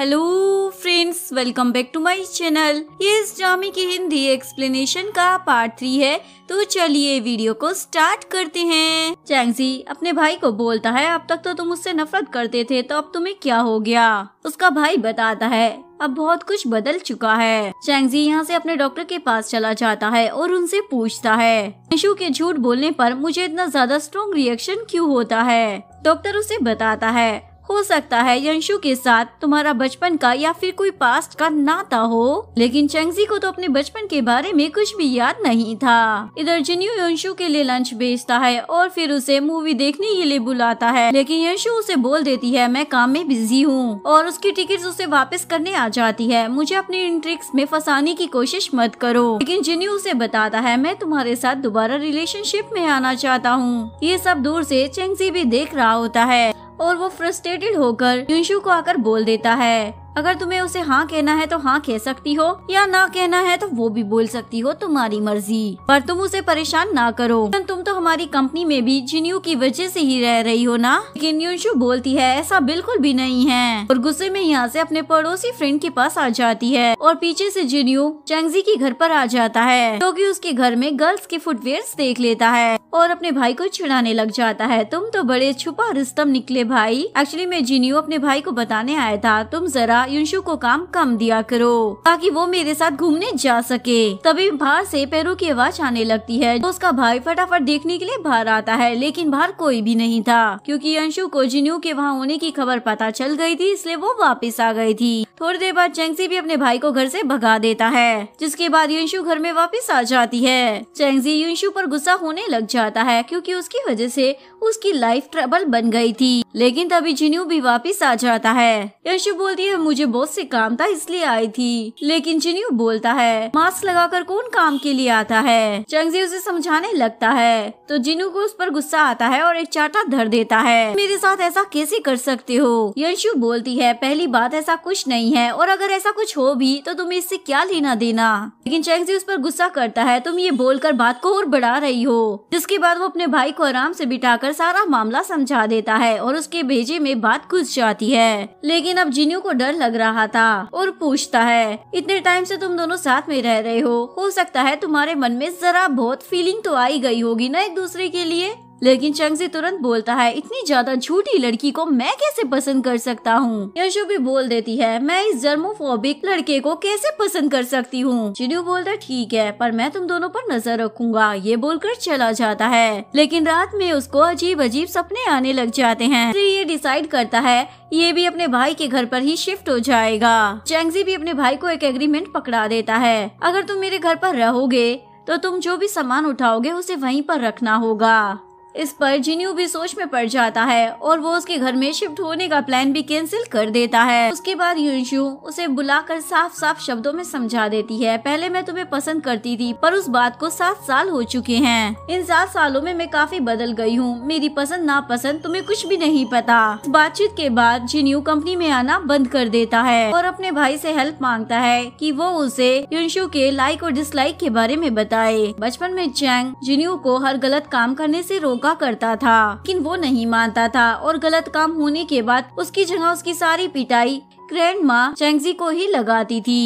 hello friends welcome back to my channel ये इस ड्रामे की हिंदी एक्सप्लेनेशन का पार्ट थ्री है तो चलिए वीडियो को स्टार्ट करते हैं चैंगजी अपने भाई को बोलता है अब तक तो तुम उससे नफरत करते थे तो अब तुम्हें क्या हो गया उसका भाई बताता है अब बहुत कुछ बदल चुका है चैंगजी यहाँ से अपने डॉक्टर के पास चला जाता है और उनसे पूछता है निशु के झूठ बोलने पर मुझे इतना ज्यादा स्ट्रॉन्ग रिएक्शन क्यों होता है डॉक्टर उसे बताता है हो सकता है यंशु के साथ तुम्हारा बचपन का या फिर कोई पास्ट का नाता हो लेकिन चंगजी को तो अपने बचपन के बारे में कुछ भी याद नहीं था इधर जिन्यू यंशु के लिए लंच बेचता है और फिर उसे मूवी देखने के लिए बुलाता है लेकिन यंशु उसे बोल देती है मैं काम में बिजी हूँ और उसकी टिकट उसे वापस करने आ जाती है मुझे अपनी इंट्रिक्स में फंसाने की कोशिश मत करो लेकिन जिन्यू उसे बताता है मैं तुम्हारे साथ दोबारा रिलेशनशिप में आना चाहता हूँ ये सब दूर से चेंगजी भी देख रहा होता है और वो फ्रस्ट्रेटेड होकर यूशु को आकर बोल देता है अगर तुम्हें उसे हाँ कहना है तो हाँ कह सकती हो या ना कहना है तो वो भी बोल सकती हो तुम्हारी मर्जी पर तुम उसे परेशान ना करो तुम तो हमारी कंपनी में भी जिन्यू की वजह से ही रह रही हो ना लेकिन यूशु बोलती है ऐसा बिल्कुल भी नहीं है और गुस्से में यहाँ से अपने पड़ोसी फ्रेंड के पास आ जाती है और पीछे से जिन्यू चैंगजी के घर पर आ जाता है क्योंकि तो उसके घर में गर्ल्स के फुटवेयर देख लेता है और अपने भाई को छिड़ाने लग जाता है तुम तो बड़े छुपा रिस्तम निकले भाई एक्चुअली मैं जिन्यू अपने भाई को बताने आया था तुम जरा युशु को काम कम दिया करो ताकि वो मेरे साथ घूमने जा सके तभी बाहर से पैरों की आवाज आने लगती है तो उसका भाई फटाफट देखने के लिए बाहर आता है लेकिन बाहर कोई भी नहीं था क्योंकि अंशु को जिन्यू के वहाँ होने की खबर पता चल गई थी इसलिए वो वापस आ गई थी थोड़ी देर बाद चैंगसी भी अपने भाई को घर से भगा देता है जिसके बाद युंशु घर में वापस आ जाती है चैंगसी युंशु पर गुस्सा होने लग जाता है क्योंकि उसकी वजह से उसकी लाइफ ट्रबल बन गई थी लेकिन तभी जिन्यू भी वापिस आ जाता है यशु बोलती है मुझे बहुत से काम था इसलिए आई थी लेकिन चिन्यू बोलता है मास्क लगाकर कौन काम के लिए आता है चंगजी उसे समझाने लगता है तो जिनू को उस पर गुस्सा आता है और एक चाटा धर देता है मेरे साथ ऐसा कैसे कर सकते हो यंशु बोलती है पहली बात ऐसा कुछ नहीं है और अगर ऐसा कुछ हो भी तो तुम्हें इससे क्या लेना देना लेकिन चैंगजी उस पर गुस्सा करता है तुम ये बोलकर बात को और बढ़ा रही हो जिसके बाद वो अपने भाई को आराम से बिठा सारा मामला समझा देता है और उसके भेजे में बात घुस जाती है लेकिन अब जिनू को डर लग रहा था और पूछता है इतने टाइम से तुम दोनों साथ में रह रहे हो हो सकता है तुम्हारे मन में जरा बहुत फीलिंग तो आई गई होगी ना एक दूसरे के लिए लेकिन चंगजी तुरंत बोलता है इतनी ज्यादा झूठी लड़की को मैं कैसे पसंद कर सकता हूँ यशु भी बोल देती है मैं इस जर्मोफोबिक लड़के को कैसे पसंद कर सकती हूँ चिन्यू बोलता ठीक है पर मैं तुम दोनों पर नजर रखूंगा ये बोलकर चला जाता है लेकिन रात में उसको अजीब अजीब सपने आने लग जाते हैं फिर तो ये डिसाइड करता है ये भी अपने भाई के घर पर ही शिफ्ट हो जाएगा चैंगजी भी अपने भाई को एक एग्रीमेंट पकड़ा देता है अगर तुम मेरे घर पर रहोगे तो तुम जो भी सामान उठाओगे उसे वहीं पर रखना होगा इस पर जिन्यू भी सोच में पड़ जाता है और वो उसके घर में शिफ्ट होने का प्लान भी कैंसिल कर देता है उसके बाद यूनशु उसे बुलाकर साफ साफ शब्दों में समझा देती है पहले मैं तुम्हें पसंद करती थी पर उस बात को सात साल हो चुके हैं इन सात सालों में मैं काफी बदल गई हूँ मेरी पसंद नापसंद तुम्हें कुछ भी नहीं पता बातचीत के बाद जिन्यू कंपनी में आना बंद कर देता है और अपने भाई से हेल्प मांगता है की वो उसे यूनशु के लाइक और डिसलाइक के बारे में बताए बचपन में चैंग जिन्यू को हर गलत काम करने ऐसी रोका रोका करता था लेकिन वो नहीं मानता था और गलत काम होने के बाद उसकी जगह उसकी सारी पिटाई ग्रैंड माँ चैंगजी को ही लगाती थी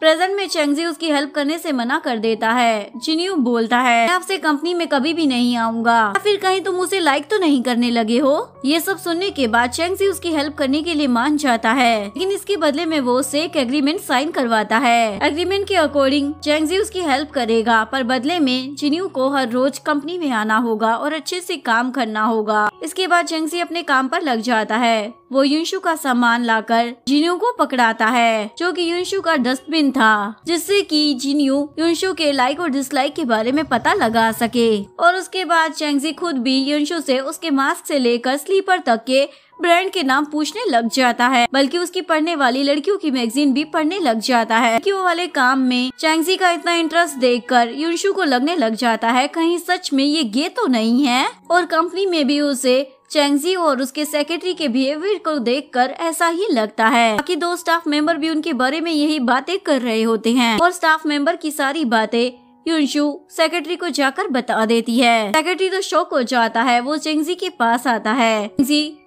प्रेजेंट में चेंगजी उसकी हेल्प करने से मना कर देता है जिन्यू बोलता है मैं आपसे कंपनी में कभी भी नहीं आऊंगा या फिर कहीं तुम उसे लाइक तो नहीं करने लगे हो ये सब सुनने के बाद चेंगजी उसकी हेल्प करने के लिए मान जाता है लेकिन इसके बदले में वो उससे एक एग्रीमेंट साइन करवाता है एग्रीमेंट के अकॉर्डिंग चेंगजी उसकी हेल्प करेगा पर बदले में जिन्यू को हर रोज कंपनी में आना होगा और अच्छे से काम करना होगा इसके बाद चेंगजी अपने काम पर लग जाता है वो यूंशु का सामान लाकर जीनियो को पकड़ाता है जो कि यूंशु का डस्टबिन था जिससे कि जीनियो यूंशु के लाइक और डिसलाइक के बारे में पता लगा सके और उसके बाद चैंगजी खुद भी यूशु से उसके मास्क से लेकर स्लीपर तक के ब्रांड के नाम पूछने लग जाता है बल्कि उसकी पढ़ने वाली लड़कियों की मैगजीन भी पढ़ने लग जाता है क्यों वो वाले काम में चैंगजी का इतना इंटरेस्ट देखकर यूनशु को लगने लग जाता है कहीं सच में ये गे तो नहीं है और कंपनी में भी उसे चेंगजी और उसके सेक्रेटरी के बिहेवियर को देखकर ऐसा ही लगता है बाकी दो स्टाफ मेंबर भी उनके बारे में यही बातें कर रहे होते हैं और स्टाफ मेंबर की सारी बातें युशु सेक्रेटरी को जाकर बता देती है सेक्रेटरी तो शौक हो जाता है वो चेंगजी के पास आता है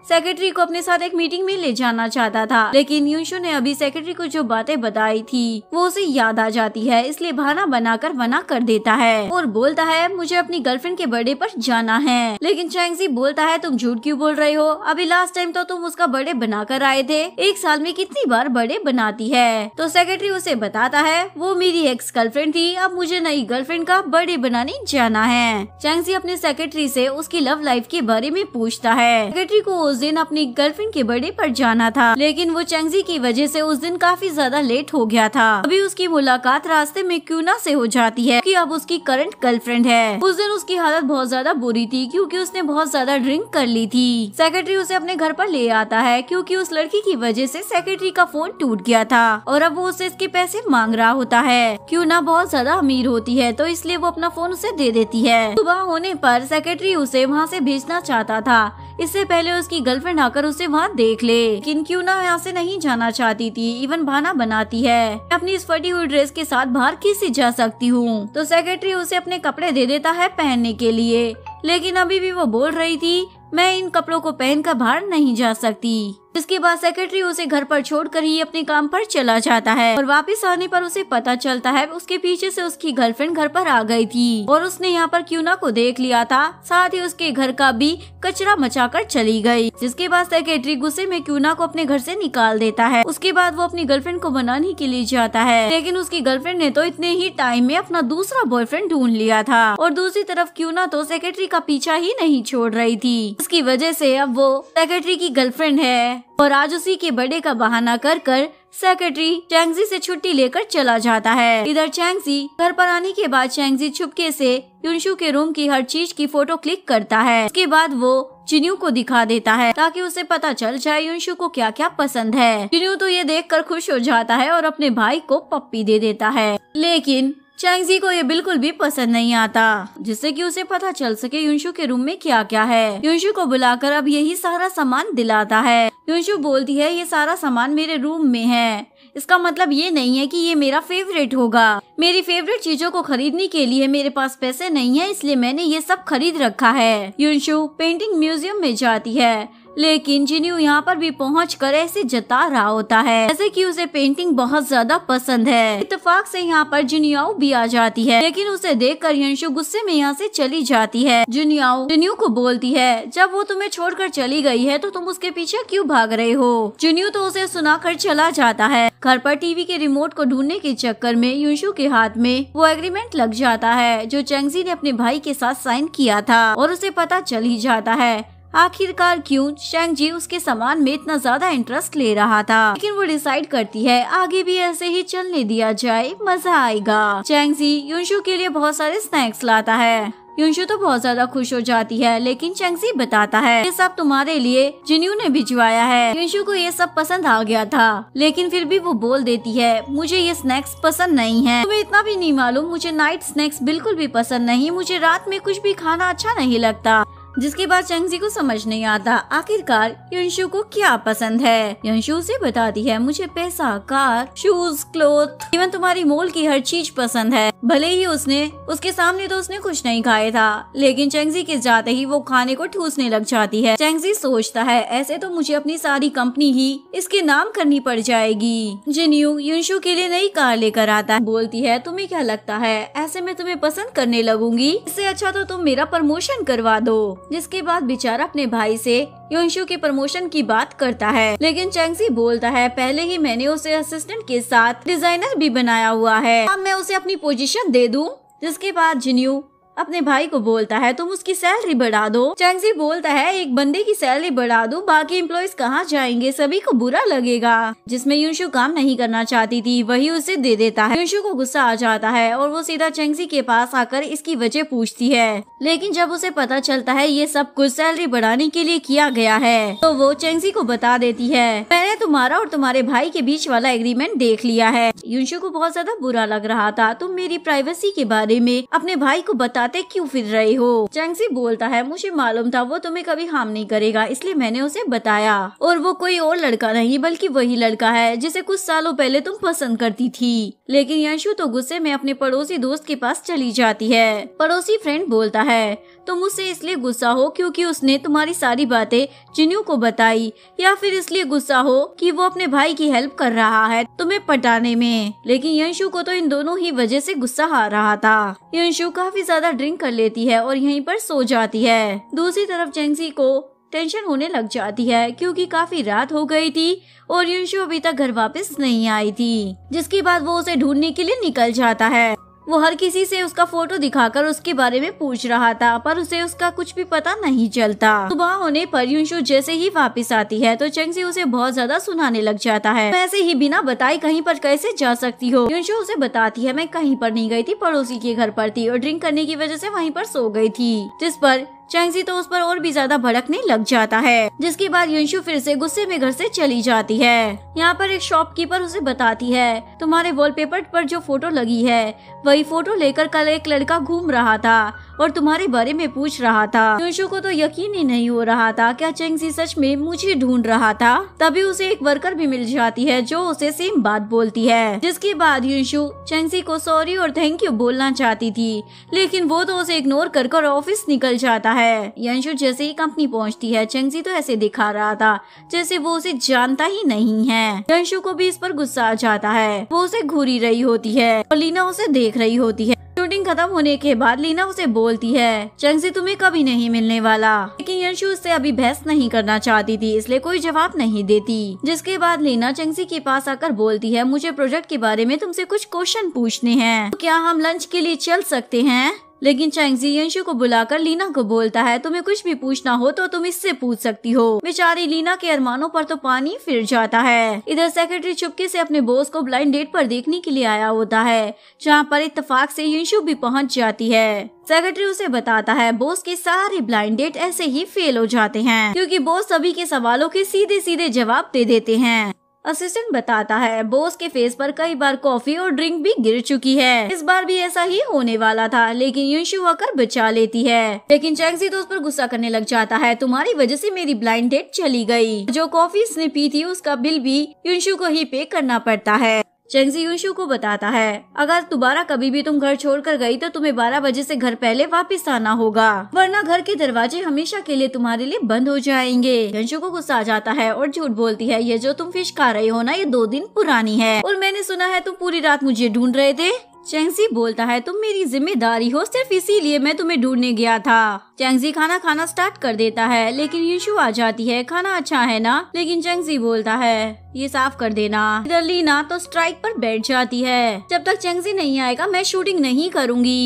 सेक्रेटरी को अपने साथ एक मीटिंग में ले जाना चाहता था लेकिन यूशु ने अभी सेक्रेटरी को जो बातें बताई थी वो उसे याद आ जाती है इसलिए बहाना बनाकर मना कर देता है और बोलता है मुझे अपनी गर्लफ्रेंड के बर्थडे पर जाना है लेकिन चैंगजी बोलता है तुम झूठ क्यों बोल रहे हो अभी लास्ट टाइम तो तुम उसका बर्थडे बनाकर आए थे एक साल में कितनी बार बर्थडे बनाती है तो सेक्रेटरी उसे बताता है वो मेरी एक्स गर्लफ्रेंड थी अब मुझे नई गर्लफ्रेंड का बर्थडे बनाने जाना है चैंगजी अपने सेक्रेटरी ऐसी उसकी लव लाइफ के बारे में पूछता है सेक्रेटरी को उस दिन अपनी गर्लफ्रेंड के बर्थडे पर जाना था लेकिन वो चंगजी की वजह से उस दिन काफी ज्यादा लेट हो गया था अभी उसकी मुलाकात रास्ते में क्यूना से हो जाती है कि अब उसकी करंट गर्लफ्रेंड है उस दिन उसकी हालत बहुत ज्यादा बुरी थी क्योंकि उसने बहुत ज्यादा ड्रिंक कर ली थी सेक्रेटरी उसे अपने घर पर ले आता है क्योंकि उस लड़की की वजह से सेक्रेटरी का फोन टूट गया था और अब वो उसे इसके पैसे मांग रहा होता है क्यूना बहुत ज्यादा अमीर होती है तो इसलिए वो अपना फोन उसे दे देती है सुबह होने पर सेक्रेटरी उसे वहाँ से भेजना चाहता था इससे पहले उसकी अपनी गर्लफ्रेंड आकर उसे वहाँ देख ले लेकिन क्यूँ ना यहाँ से नहीं जाना चाहती थी इवन भाना बनाती है मैं अपनी इस फटी हुई ड्रेस के साथ बाहर किसी जा सकती हूँ तो सेक्रेटरी उसे अपने कपड़े दे देता है पहनने के लिए लेकिन अभी भी वो बोल रही थी मैं इन कपड़ों को कर बाहर नहीं जा सकती जिसके बाद सेक्रेटरी उसे घर पर छोड़कर ही अपने काम पर चला जाता है और वापस आने पर उसे पता चलता है उसके पीछे से उसकी गर्लफ्रेंड घर पर आ गई थी और उसने यहाँ पर क्यूना को देख लिया था साथ ही उसके घर का भी कचरा मचाकर चली गई जिसके बाद सेक्रेटरी गुस्से में क्यूना को अपने घर से निकाल देता है उसके बाद वो अपनी गर्लफ्रेंड को बनाने के लिए जाता है लेकिन उसकी गर्लफ्रेंड ने तो इतने ही टाइम में अपना दूसरा बॉयफ्रेंड ढूंढ लिया था और दूसरी तरफ क्यूना तो सेक्रेटरी का पीछा ही नहीं छोड़ रही थी उसकी वजह से अब वो सेक्रेटरी की गर्लफ्रेंड है और आज उसी के बर्थडे का बहाना कर कर सेक्रेटरी चैंगजी से छुट्टी लेकर चला जाता है इधर चैंगजी घर पर आने के बाद चैंगजी छुपके से युनशु के रूम की हर चीज की फोटो क्लिक करता है उसके बाद वो चिन्यू को दिखा देता है ताकि उसे पता चल जाए युनशु को क्या क्या पसंद है चिन्यू तो ये कर खुश हो जाता है और अपने भाई को पप्पी दे देता है लेकिन चैंगजी को ये बिल्कुल भी पसंद नहीं आता जिससे कि उसे पता चल सके युशु के रूम में क्या क्या है युशु को बुलाकर अब यही सारा सामान दिलाता है युशु बोलती है ये सारा सामान मेरे रूम में है इसका मतलब ये नहीं है कि ये मेरा फेवरेट होगा मेरी फेवरेट चीजों को खरीदने के लिए मेरे पास पैसे नहीं है इसलिए मैंने ये सब खरीद रखा है युशु पेंटिंग म्यूजियम में जाती है लेकिन जिन्यू यहाँ पर भी पहुँच कर ऐसे जता रहा होता है जैसे कि उसे पेंटिंग बहुत ज्यादा पसंद है इतफाक से यहाँ पर जिनियाओ भी आ जाती है लेकिन उसे देख कर यंशु गुस्से में यहाँ से चली जाती है जिनियाओ जिन्यू को बोलती है जब वो तुम्हें छोड़कर चली गई है तो तुम उसके पीछे क्यूँ भाग रहे हो जुनियू तो उसे सुना कर चला जाता है घर पर टीवी के रिमोट को ढूंढने के चक्कर में यूशु के हाथ में वो एग्रीमेंट लग जाता है जो चंगजी ने अपने भाई के साथ साइन किया था और उसे पता चल ही जाता है आखिरकार क्यों जी उसके सामान में इतना ज्यादा इंटरेस्ट ले रहा था लेकिन वो डिसाइड करती है आगे भी ऐसे ही चलने दिया जाए मजा आएगा चैंगजी यूशु के लिए बहुत सारे स्नैक्स लाता है युशु तो बहुत ज्यादा खुश हो जाती है लेकिन चैंगजी बताता है ये सब तुम्हारे लिए जिन्यू ने भिजवाया है यूनशु को ये सब पसंद आ गया था लेकिन फिर भी वो बोल देती है मुझे ये स्नैक्स पसंद नहीं है तुम्हें इतना भी नहीं मालूम मुझे नाइट स्नैक्स बिल्कुल भी पसंद नहीं मुझे रात में कुछ भी खाना अच्छा नहीं लगता जिसके बाद चंगजी को समझ नहीं आता आखिरकार यंशु को क्या पसंद है यंशु उसे बताती है मुझे पैसा कार शूज क्लोथ इवन तुम्हारी मोल की हर चीज पसंद है भले ही उसने उसके सामने तो उसने कुछ नहीं खाया था लेकिन चेंगजी के जाते ही वो खाने को ठूसने लग जाती है चेंगजी सोचता है ऐसे तो मुझे अपनी सारी कंपनी ही इसके नाम करनी पड़ जाएगी जिन्यू यंशु के लिए नई कार लेकर आता है बोलती है तुम्हें क्या लगता है ऐसे में तुम्हें पसंद करने लगूंगी इससे अच्छा तो तुम मेरा प्रमोशन करवा दो जिसके बाद बिचारा अपने भाई से योशु के प्रमोशन की बात करता है लेकिन चैंगसी बोलता है पहले ही मैंने उसे असिस्टेंट के साथ डिजाइनर भी बनाया हुआ है अब मैं उसे अपनी पोजीशन दे दूं जिसके बाद जिन्यू अपने भाई को बोलता है तुम उसकी सैलरी बढ़ा दो चैंगजी बोलता है एक बंदे की सैलरी बढ़ा दो बाकी एम्प्लॉयज कहाँ जाएंगे सभी को बुरा लगेगा जिसमे यूशु काम नहीं करना चाहती थी वही उसे दे देता है यूशु को गुस्सा आ जाता है और वो सीधा चैंगजी के पास आकर इसकी वजह पूछती है लेकिन जब उसे पता चलता है ये सब कुछ सैलरी बढ़ाने के लिए किया गया है तो वो चैंगजी को बता देती है मैंने तुम्हारा और तुम्हारे भाई के बीच वाला एग्रीमेंट देख लिया है यूशु को बहुत ज्यादा बुरा लग रहा था तुम मेरी प्राइवेसी के बारे में अपने भाई को बता बातें क्यों फिर रहे हो चैंगसी बोलता है मुझे मालूम था वो तुम्हें कभी हार्म नहीं करेगा इसलिए मैंने उसे बताया और वो कोई और लड़का नहीं बल्कि वही लड़का है जिसे कुछ सालों पहले तुम पसंद करती थी लेकिन यंशु तो गुस्से में अपने पड़ोसी दोस्त के पास चली जाती है पड़ोसी फ्रेंड बोलता है तुम उसे इसलिए गुस्सा हो क्योंकि उसने तुम्हारी सारी बातें चिन्हू को बताई या फिर इसलिए गुस्सा हो कि वो अपने भाई की हेल्प कर रहा है तुम्हें पटाने में लेकिन यंशु को तो इन दोनों ही वजह से गुस्सा आ रहा था यंशु काफी ज्यादा ड्रिंक कर लेती है और यहीं पर सो जाती है दूसरी तरफ जेंसी को टेंशन होने लग जाती है क्योंकि काफी रात हो गई थी और यंशु अभी तक घर वापस नहीं आई थी जिसके बाद वो उसे ढूंढने के लिए निकल जाता है वो हर किसी से उसका फोटो दिखाकर उसके बारे में पूछ रहा था पर उसे उसका कुछ भी पता नहीं चलता सुबह होने पर यूशु जैसे ही वापस आती है तो चंग से उसे बहुत ज्यादा सुनाने लग जाता है वैसे ही बिना बताए कहीं पर कैसे जा सकती हो यूशु उसे बताती है मैं कहीं पर नहीं गई थी पड़ोसी के घर पर थी और ड्रिंक करने की वजह से वहीं पर सो गई थी जिस पर चैंगजी तो उस पर और भी ज्यादा भड़कने लग जाता है जिसके बाद यंशु फिर से गुस्से में घर से चली जाती है यहाँ पर एक शॉपकीपर उसे बताती है तुम्हारे वॉलपेपर पर जो फोटो लगी है वही फोटो लेकर कल एक लड़का घूम रहा था और तुम्हारे बारे में पूछ रहा था योशु को तो यकीन ही नहीं हो रहा था क्या चेंगसी सच में मुझे ढूंढ रहा था तभी उसे एक वर्कर भी मिल जाती है जो उसे सेम बात बोलती है जिसके बाद यूशु चेंगसी को सॉरी और थैंक यू बोलना चाहती थी लेकिन वो तो उसे इग्नोर कर कर ऑफिस निकल जाता है यंशु जैसे ही कंपनी पहुंचती है चेंगसी तो ऐसे दिखा रहा था जैसे वो उसे जानता ही नहीं है यंशु को भी इस पर गुस्सा आ जाता है वो उसे घूरी रही होती है और लीना उसे देख रही होती है शूटिंग खत्म होने के बाद लीना उसे बोल बोलती है से तुम्हें कभी नहीं मिलने वाला लेकिन यंशु उससे अभी बहस नहीं करना चाहती थी इसलिए कोई जवाब नहीं देती जिसके बाद लीना चंगजी के पास आकर बोलती है मुझे प्रोजेक्ट के बारे में तुमसे कुछ क्वेश्चन पूछने हैं तो क्या हम लंच के लिए चल सकते हैं लेकिन चैंगजी यंशु को बुलाकर लीना को बोलता है तुम्हें कुछ भी पूछना हो तो तुम इससे पूछ सकती हो बेचारी लीना के अरमानों पर तो पानी फिर जाता है इधर सेक्रेटरी चुपके से अपने बोस को ब्लाइंड डेट पर देखने के लिए आया होता है जहाँ पर इतफाक से यंशु भी पहुँच जाती है सेक्रेटरी उसे बताता है बोस के सारे ब्लाइंड डेट ऐसे ही फेल हो जाते हैं क्यूँकी बोस सभी के सवालों के सीधे सीधे जवाब दे देते हैं असिस्टेंट बताता है बोस के फेस पर कई बार कॉफी और ड्रिंक भी गिर चुकी है इस बार भी ऐसा ही होने वाला था लेकिन यूशु आकर बचा लेती है लेकिन चैंगसी तो उस पर गुस्सा करने लग जाता है तुम्हारी वजह से मेरी ब्लाइंड डेट चली गई जो कॉफी इसने पी थी उसका बिल भी यूशु को ही पे करना पड़ता है चेंगजी यूशु को बताता है अगर दोबारा कभी भी तुम घर छोड़कर गई तो तुम्हें 12 बजे से घर पहले वापस आना होगा वरना घर के दरवाजे हमेशा के लिए तुम्हारे लिए बंद हो जाएंगे यंशु को गुस्सा आ जाता है और झूठ बोलती है ये जो तुम फिश खा रही हो ना ये दो दिन पुरानी है और मैंने सुना है तुम पूरी रात मुझे ढूंढ रहे थे चेंगजी बोलता है तुम मेरी जिम्मेदारी हो सिर्फ इसीलिए मैं तुम्हें ढूंढने गया था चेंगजी खाना खाना स्टार्ट कर देता है लेकिन यीशु आ जाती है खाना अच्छा है ना लेकिन चेंगजी बोलता है ये साफ कर देना इधर लीना तो स्ट्राइक पर बैठ जाती है जब तक चेंगजी नहीं आएगा मैं शूटिंग नहीं करूंगी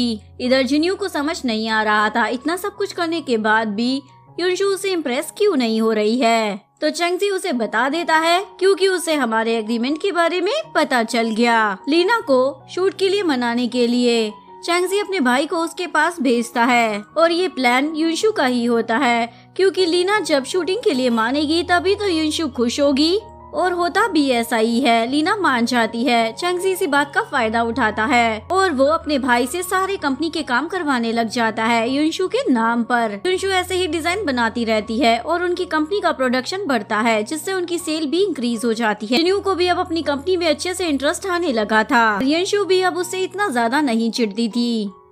इधर जिन्यू को समझ नहीं आ रहा था इतना सब कुछ करने के बाद भी युनशु उसे इम्प्रेस क्यों नहीं हो रही है तो चंगजी उसे बता देता है क्योंकि उसे हमारे एग्रीमेंट के बारे में पता चल गया लीना को शूट के लिए मनाने के लिए चंगजी अपने भाई को उसके पास भेजता है और ये प्लान युनशु का ही होता है क्योंकि लीना जब शूटिंग के लिए मानेगी तभी तो युनशु खुश होगी और होता भी ऐसा ही है लीना मान जाती है चंगजी इसी बात का फायदा उठाता है और वो अपने भाई से सारे कंपनी के काम करवाने लग जाता है युनशु के नाम पर युनशु ऐसे ही डिजाइन बनाती रहती है और उनकी कंपनी का प्रोडक्शन बढ़ता है जिससे उनकी सेल भी इंक्रीज हो जाती है को भी अब अपनी कंपनी में अच्छे से इंटरेस्ट आने लगा था यंशु भी अब उससे इतना ज्यादा नहीं चिड़ती थी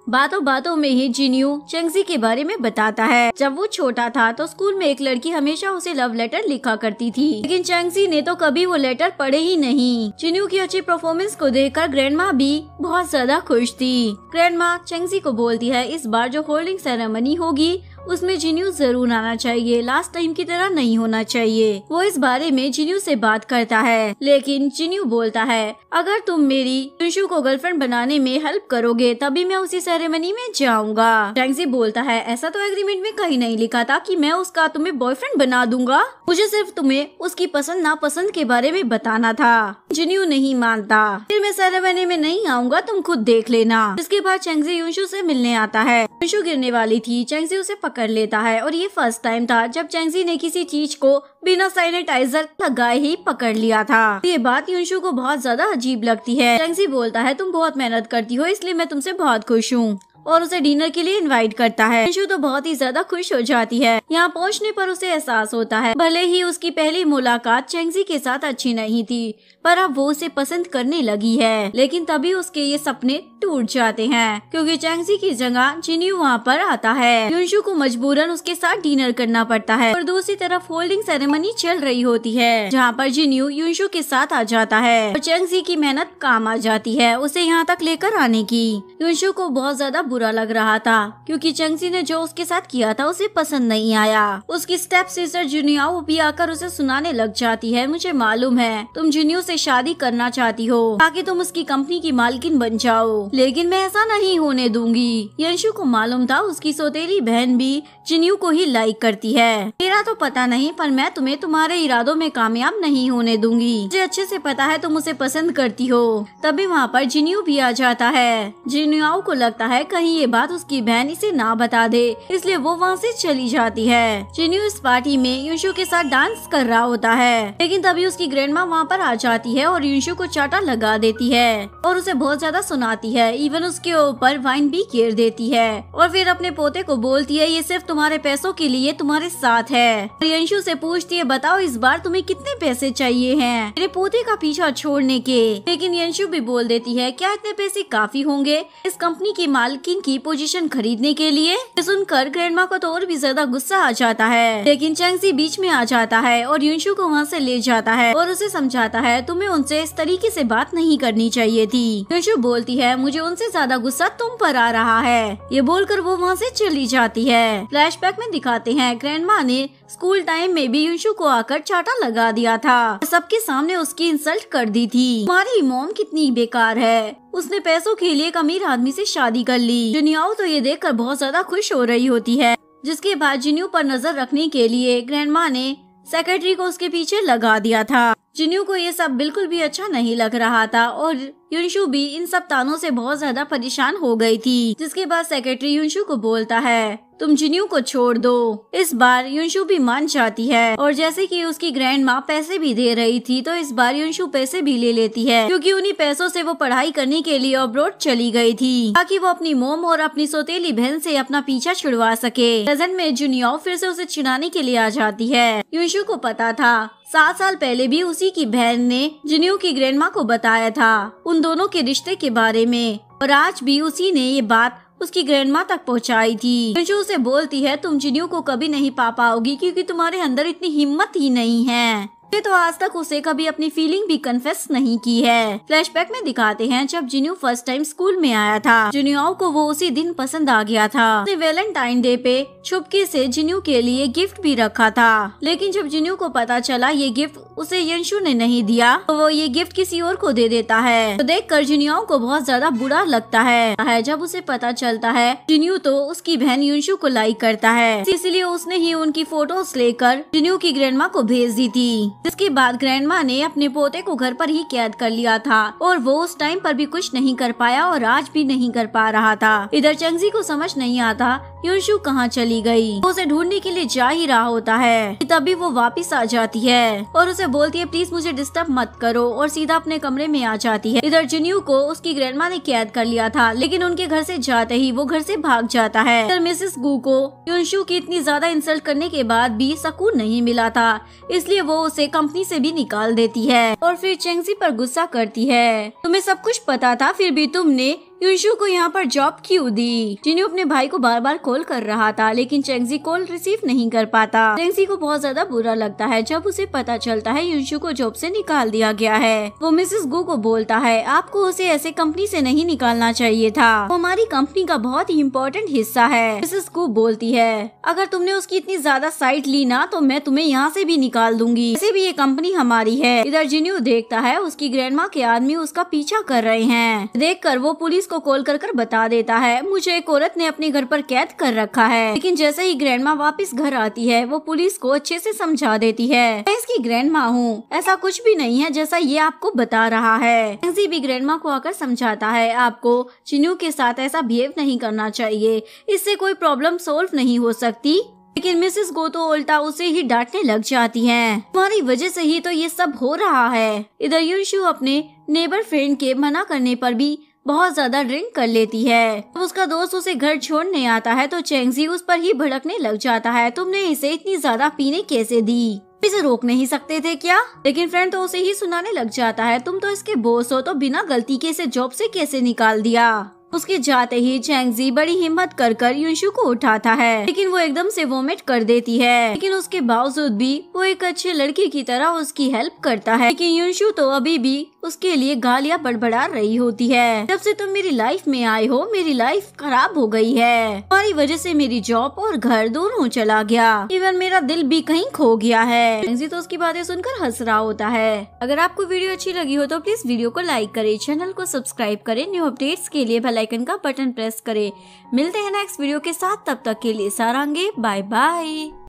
बातों बातों में ही जिनियो चंगजी के बारे में बताता है जब वो छोटा था तो स्कूल में एक लड़की हमेशा उसे लव लेटर लिखा करती थी लेकिन चंगजी ने तो कभी वो लेटर पढ़े ही नहीं जिनियो की अच्छी परफॉर्मेंस को देखकर ग्रैंड माँ भी बहुत ज्यादा खुश थी ग्रैंड माँ चंगजी को बोलती है इस बार जो होल्डिंग सेरेमनी होगी उसमें जिन्यू जरूर आना चाहिए लास्ट टाइम की तरह नहीं होना चाहिए वो इस बारे में जिन्यू से बात करता है लेकिन जिन्यू बोलता है अगर तुम मेरी जुशु को गर्लफ्रेंड बनाने में हेल्प करोगे तभी मैं उसी सेरेमनी में जाऊंगा टैंगजी बोलता है ऐसा तो एग्रीमेंट में कहीं नहीं लिखा था कि मैं उसका तुम्हें बॉयफ्रेंड बना दूंगा मुझे सिर्फ तुम्हें उसकी पसंद नापसंद के बारे में बताना था जिन्यू नहीं मानता फिर मैं सेरेमनी में नहीं आऊंगा तुम खुद देख लेना इसके बाद चैंगजी यूशु ऐसी मिलने आता है यूशु गिरने वाली थी चैंगजी उसे पकड़ लेता है और ये फर्स्ट टाइम था जब चैंगजी ने किसी चीज को बिना सैनिटाइजर लगाए ही पकड़ लिया था ये बात युशु को बहुत ज्यादा अजीब लगती है चैंगजी बोलता है तुम बहुत मेहनत करती हो इसलिए मैं तुमसे बहुत खुश हूँ और उसे डिनर के लिए इनवाइट करता है अंशु तो बहुत ही ज्यादा खुश हो जाती है यहाँ पहुँचने पर उसे एहसास होता है भले ही उसकी पहली मुलाकात चेंगजी के साथ अच्छी नहीं थी पर अब वो उसे पसंद करने लगी है लेकिन तभी उसके ये सपने टूट जाते हैं क्योंकि चेंगजी की जगह जिन्यू वहाँ पर आता है युनशु को मजबूरन उसके साथ डिनर करना पड़ता है और दूसरी तरफ होल्डिंग सेरेमनी चल रही होती है जहाँ पर जिन्यू युनशु के साथ आ जाता है और चैंगसी की मेहनत काम आ जाती है उसे यहाँ तक लेकर आने की युनशु को बहुत ज्यादा बुरा लग रहा था क्योंकि चंगसी ने जो उसके साथ किया था उसे पसंद नहीं आया उसकी स्टेप सिस्टर जुनियाओ भी आकर उसे सुनाने लग जाती है मुझे मालूम है तुम जुनियो से शादी करना चाहती हो ताकि तुम उसकी कंपनी की मालकिन बन जाओ लेकिन मैं ऐसा नहीं होने दूंगी यंशु को मालूम था उसकी सोतेली बहन भी जिन्यू को ही लाइक करती है मेरा तो पता नहीं पर मैं तुम्हें तुम्हारे इरादों में कामयाब नहीं होने दूंगी मुझे अच्छे से पता है तुम उसे पसंद करती हो तभी वहाँ पर जिन्यू भी आ जाता है जिन्याओ को लगता है कहीं कहीं ये बात उसकी बहन इसे ना बता दे इसलिए वो वहाँ से चली जाती है चिन्यू इस पार्टी में यूशु के साथ डांस कर रहा होता है लेकिन तभी उसकी ग्रैंड माँ वहाँ पर आ जाती है और यूशु को चाटा लगा देती है और उसे बहुत ज्यादा सुनाती है इवन उसके ऊपर वाइन भी घेर देती है और फिर अपने पोते को बोलती है ये सिर्फ तुम्हारे पैसों के लिए तुम्हारे साथ है प्रियंशु से पूछती है बताओ इस बार तुम्हें कितने पैसे चाहिए हैं मेरे पोते का पीछा छोड़ने के लेकिन यंशु भी बोल देती है क्या इतने पैसे काफी होंगे इस कंपनी के मालिक किंग की पोजीशन खरीदने के लिए सुनकर ग्रैंडमा को तो और भी ज्यादा गुस्सा आ जाता है लेकिन चैंगसी बीच में आ जाता है और यूनशु को वहाँ से ले जाता है और उसे समझाता है तुम्हें उनसे इस तरीके से बात नहीं करनी चाहिए थी यूनशु बोलती है मुझे उनसे ज्यादा गुस्सा तुम पर आ रहा है ये बोलकर वो वहाँ से चली जाती है फ्लैश में दिखाते हैं ग्रैंड ने स्कूल टाइम में भी यूशु को आकर चाटा लगा दिया था सबके सामने उसकी इंसल्ट कर दी थी तुम्हारी मोम कितनी बेकार है उसने पैसों के लिए एक अमीर आदमी से शादी कर ली जुनियाओ तो ये देखकर बहुत ज्यादा खुश हो रही होती है जिसके बाद जिन्यू पर नजर रखने के लिए माँ ने सेक्रेटरी को उसके पीछे लगा दिया था जिन्यू को ये सब बिल्कुल भी अच्छा नहीं लग रहा था और युनशु भी इन सब तानों से बहुत ज्यादा परेशान हो गई थी जिसके बाद सेक्रेटरी युनशु को बोलता है तुम जिन्यू को छोड़ दो इस बार यूंशु भी मान जाती है और जैसे कि उसकी ग्रैंड माँ पैसे भी दे रही थी तो इस बार यूंशु पैसे भी ले लेती है क्योंकि उन्हीं पैसों से वो पढ़ाई करने के लिए अब्रोड चली गई थी ताकि वो अपनी मोम और अपनी सोतेली बहन से अपना पीछा छुड़वा सके प्रेजेंट में जुनियो फिर से उसे छिड़ाने के लिए आ जाती है यूंशु को पता था सात साल पहले भी उसी की बहन ने जिन्यू की माँ को बताया था उन दोनों के रिश्ते के बारे में और आज भी उसी ने ये बात उसकी माँ तक पहुंचाई थी अंशु उसे बोलती है तुम चिड़ियों को कभी नहीं पा पाओगी क्योंकि तुम्हारे अंदर इतनी हिम्मत ही नहीं है तो आज तक उसे कभी अपनी फीलिंग भी कन्फेस नहीं की है फ्लैशबैक में दिखाते हैं जब जिन्यू फर्स्ट टाइम स्कूल में आया था जुनियाओ को वो उसी दिन पसंद आ गया था तो वेलेंटाइन डे पे छुपके से जिन्यू के लिए गिफ्ट भी रखा था लेकिन जब जिन्यू को पता चला ये गिफ्ट उसे यंशु ने नहीं दिया तो वो ये गिफ्ट किसी और को दे देता है तो देख कर जिनियाओ को बहुत ज्यादा बुरा लगता है जब उसे पता चलता है जिन्यू तो उसकी बहन यंशु को लाइक करता है इसलिए उसने ही उनकी फोटोज लेकर जिन्यू की ग्रैंडमा को भेज दी थी जिसके बाद ग्रैंड माँ ने अपने पोते को घर पर ही कैद कर लिया था और वो उस टाइम पर भी कुछ नहीं कर पाया और आज भी नहीं कर पा रहा था इधर चंगजी को समझ नहीं आता युशु कहाँ चली गई वो उसे ढूंढने के लिए जा ही रहा होता है तभी वो वापस आ जाती है और उसे बोलती है प्लीज मुझे डिस्टर्ब मत करो और सीधा अपने कमरे में आ जाती है इधर जिन्यू को उसकी ग्रैंडमा ने कैद कर लिया था लेकिन उनके घर से जाते ही वो घर से भाग जाता है इधर मिसेस गु को युशु की इतनी ज्यादा इंसल्ट करने के बाद भी सकून नहीं मिला था इसलिए वो उसे कंपनी से भी निकाल देती है और फिर चेंगजी पर गुस्सा करती है तुम्हें सब कुछ पता था फिर भी तुमने यूशु को यहाँ पर जॉब क्यों दी जिन्हें अपने भाई को बार बार कॉल कर रहा था लेकिन चेंगजी कॉल रिसीव नहीं कर पाता चेंगजी को बहुत ज्यादा बुरा लगता है जब उसे पता चलता है यूशु को जॉब से निकाल दिया गया है वो मिसेस गो को बोलता है आपको उसे ऐसे कंपनी से नहीं निकालना चाहिए था वो हमारी कंपनी का बहुत ही इम्पोर्टेंट हिस्सा है मिसेस गो बोलती है अगर तुमने उसकी इतनी ज्यादा साइट ली ना तो मैं तुम्हें यहाँ से भी निकाल दूंगी वैसे भी ये कंपनी हमारी है इधर जिन्हू देखता है उसकी ग्रैंडमा के आदमी उसका पीछा कर रहे हैं देख वो पुलिस को कॉल कर कर बता देता है मुझे एक औरत ने अपने घर पर कैद कर रखा है लेकिन जैसे ही माँ वापस घर आती है वो पुलिस को अच्छे से समझा देती है मैं इसकी ग्रैंड माँ हूँ ऐसा कुछ भी नहीं है जैसा ये आपको बता रहा है नैन्सी भी माँ को आकर समझाता है आपको चिन्हू के साथ ऐसा बिहेव नहीं करना चाहिए इससे कोई प्रॉब्लम सोल्व नहीं हो सकती लेकिन मिसेस गोतो उल्टा उसे ही डांटने लग जाती है तुम्हारी वजह से ही तो ये सब हो रहा है इधर यूशु अपने नेबर फ्रेंड के मना करने पर भी बहुत ज्यादा ड्रिंक कर लेती है उसका दोस्त उसे घर छोड़ने आता है तो चेंगजी उस पर ही भड़कने लग जाता है तुमने इसे इतनी ज्यादा पीने कैसे दी इसे रोक नहीं सकते थे क्या लेकिन फ्रेंड तो उसे ही सुनाने लग जाता है तुम तो इसके बोस हो तो बिना गलती के इसे जॉब से कैसे निकाल दिया उसके जाते ही चैंगजी बड़ी हिम्मत कर कर यूशु को उठाता है लेकिन वो एकदम से वोमिट कर देती है लेकिन उसके बावजूद भी वो एक अच्छे लड़की की तरह उसकी हेल्प करता है लेकिन यूशु तो अभी भी उसके लिए गालियाँ बड़बड़ा रही होती है जब से तुम मेरी लाइफ में आए हो मेरी लाइफ खराब हो गई है तुम्हारी वजह से मेरी जॉब और घर दोनों चला गया इवन मेरा दिल भी कहीं खो गया है तो उसकी बातें सुनकर हंस रहा होता है अगर आपको वीडियो अच्छी लगी हो तो प्लीज वीडियो को लाइक करे चैनल को सब्सक्राइब करे न्यू अपडेट्स के लिए बेलाइकन का बटन प्रेस करे मिलते हैं नेक्स्ट वीडियो के साथ तब तक के लिए सारांगे बाय बाय